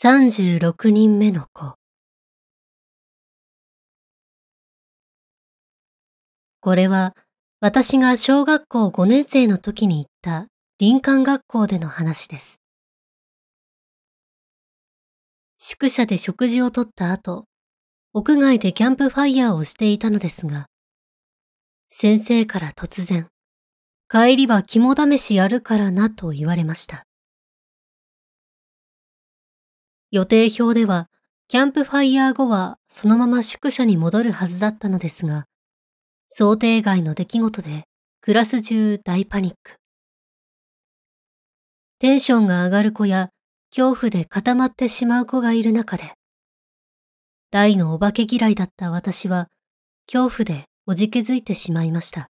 36人目の子これは私が小学校5年生の時に行った林間学校での話です。宿舎で食事をとった後、屋外でキャンプファイヤーをしていたのですが、先生から突然、帰りは肝試しやるからなと言われました。予定表では、キャンプファイヤー後はそのまま宿舎に戻るはずだったのですが、想定外の出来事でクラス中大パニック。テンションが上がる子や恐怖で固まってしまう子がいる中で、大のお化け嫌いだった私は恐怖でおじけづいてしまいました。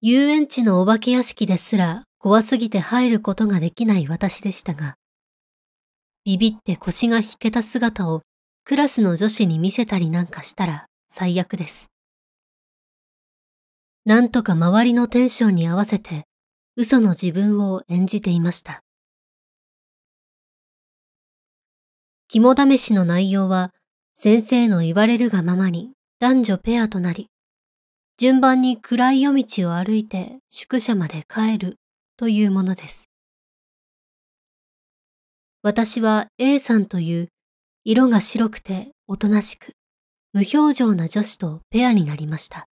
遊園地のお化け屋敷ですら怖すぎて入ることができない私でしたが、ビビって腰が引けた姿をクラスの女子に見せたりなんかしたら最悪です。なんとか周りのテンションに合わせて嘘の自分を演じていました。肝試しの内容は先生の言われるがままに男女ペアとなり、順番に暗い夜道を歩いて宿舎まで帰るというものです。私は A さんという色が白くておとなしく無表情な女子とペアになりました。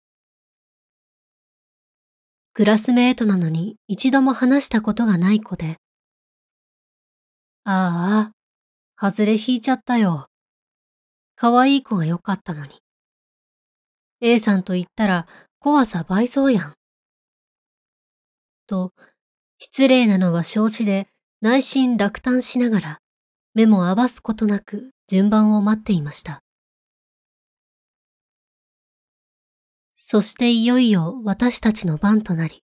クラスメートなのに一度も話したことがない子で、ああ、外れ引いちゃったよ。可愛い子が良かったのに。A さんと言ったら怖さ倍増やん。と、失礼なのは承知で内心落胆しながら、目も合わすことなく順番を待っていました。そしていよいよ私たちの番となり、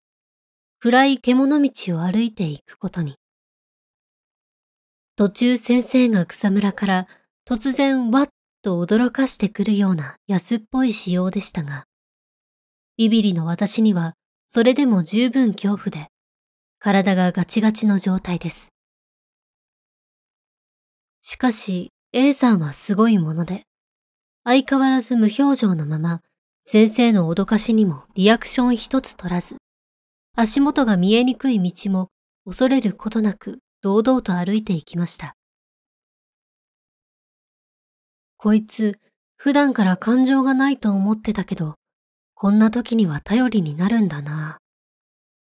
暗い獣道を歩いていくことに。途中先生が草むらから突然わっと驚かしてくるような安っぽい仕様でしたが、ビビリの私にはそれでも十分恐怖で、体がガチガチの状態です。しかし、A さんはすごいもので、相変わらず無表情のまま、先生の脅かしにもリアクション一つ取らず、足元が見えにくい道も恐れることなく堂々と歩いていきました。こいつ、普段から感情がないと思ってたけど、こんな時には頼りになるんだな。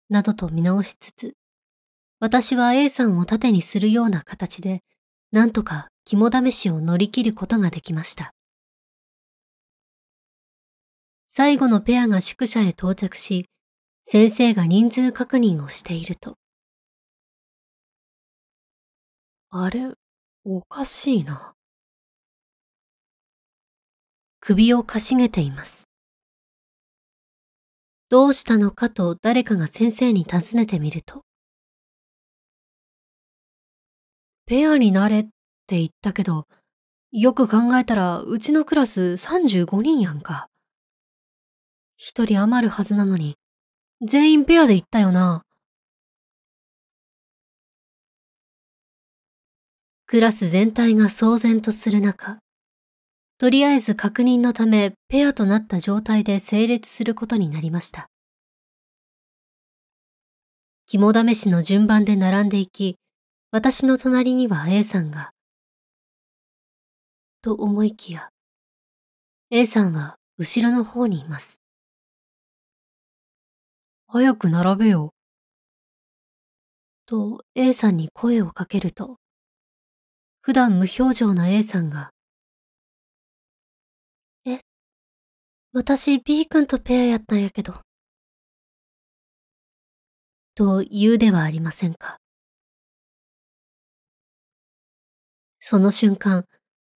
などと見直しつつ、私は A さんを盾にするような形で、なんとか肝試しを乗り切ることができました。最後のペアが宿舎へ到着し、先生が人数確認をしていると。あれ、おかしいな。首をかしげています。どうしたのかと誰かが先生に尋ねてみると。ペアになれって言ったけど、よく考えたらうちのクラス35人やんか。一人余るはずなのに、全員ペアで行ったよな。クラス全体が騒然とする中、とりあえず確認のためペアとなった状態で整列することになりました。肝試しの順番で並んでいき、私の隣には A さんが。と思いきや、A さんは後ろの方にいます。早く並べよ。と A さんに声をかけると、普段無表情な A さんが私 B 君とペアやったんやけど。と言うではありませんか。その瞬間、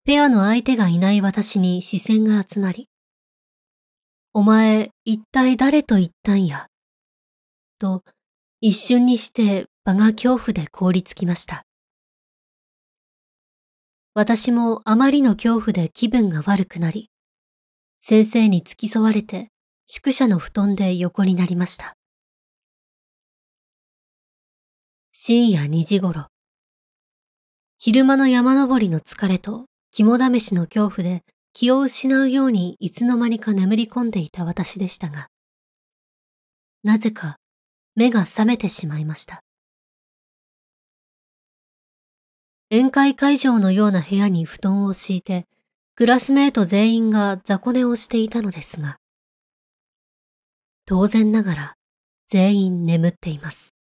ペアの相手がいない私に視線が集まり、お前、一体誰と言ったんや。と、一瞬にして場が恐怖で凍りつきました。私もあまりの恐怖で気分が悪くなり、先生に付き添われて宿舎の布団で横になりました。深夜2時頃、昼間の山登りの疲れと肝試しの恐怖で気を失うようにいつの間にか眠り込んでいた私でしたが、なぜか目が覚めてしまいました。宴会会場のような部屋に布団を敷いてクラスメート全員が雑魚寝をしていたのですが、当然ながら全員眠っています。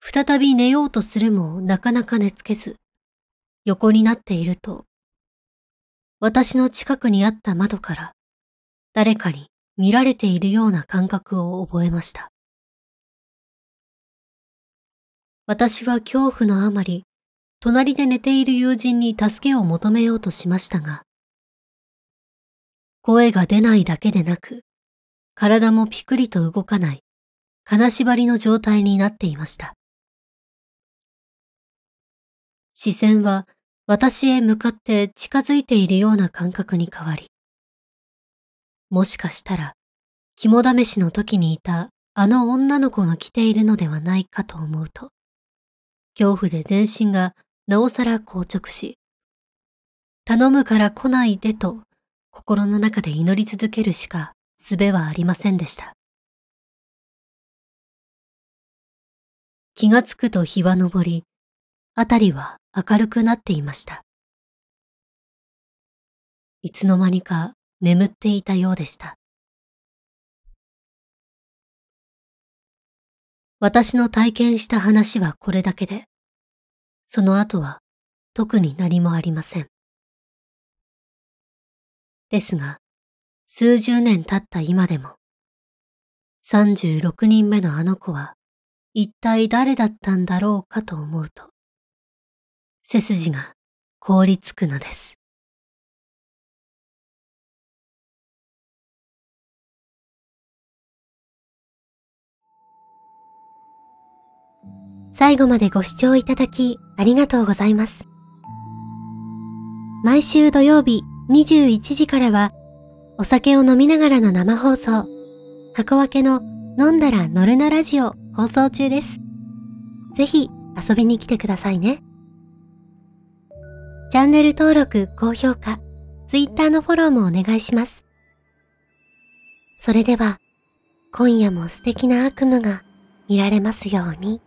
再び寝ようとするもなかなか寝つけず、横になっていると、私の近くにあった窓から誰かに見られているような感覚を覚えました。私は恐怖のあまり隣で寝ている友人に助けを求めようとしましたが、声が出ないだけでなく、体もピクリと動かない、金縛りの状態になっていました。視線は私へ向かって近づいているような感覚に変わり、もしかしたら、肝試しの時にいたあの女の子が来ているのではないかと思うと、恐怖で全身がなおさら硬直し、頼むから来ないでと心の中で祈り続けるしか術はありませんでした。気がつくと日は昇り、あたりは明るくなっていました。いつの間にか眠っていたようでした。私の体験した話はこれだけで、その後は特に何もありません。ですが、数十年経った今でも、36人目のあの子は一体誰だったんだろうかと思うと、背筋が凍りつくのです。最後までご視聴いただきありがとうございます。毎週土曜日21時からはお酒を飲みながらの生放送、箱分けの飲んだら乗るなラジオ放送中です。ぜひ遊びに来てくださいね。チャンネル登録、高評価、ツイッターのフォローもお願いします。それでは、今夜も素敵な悪夢が見られますように。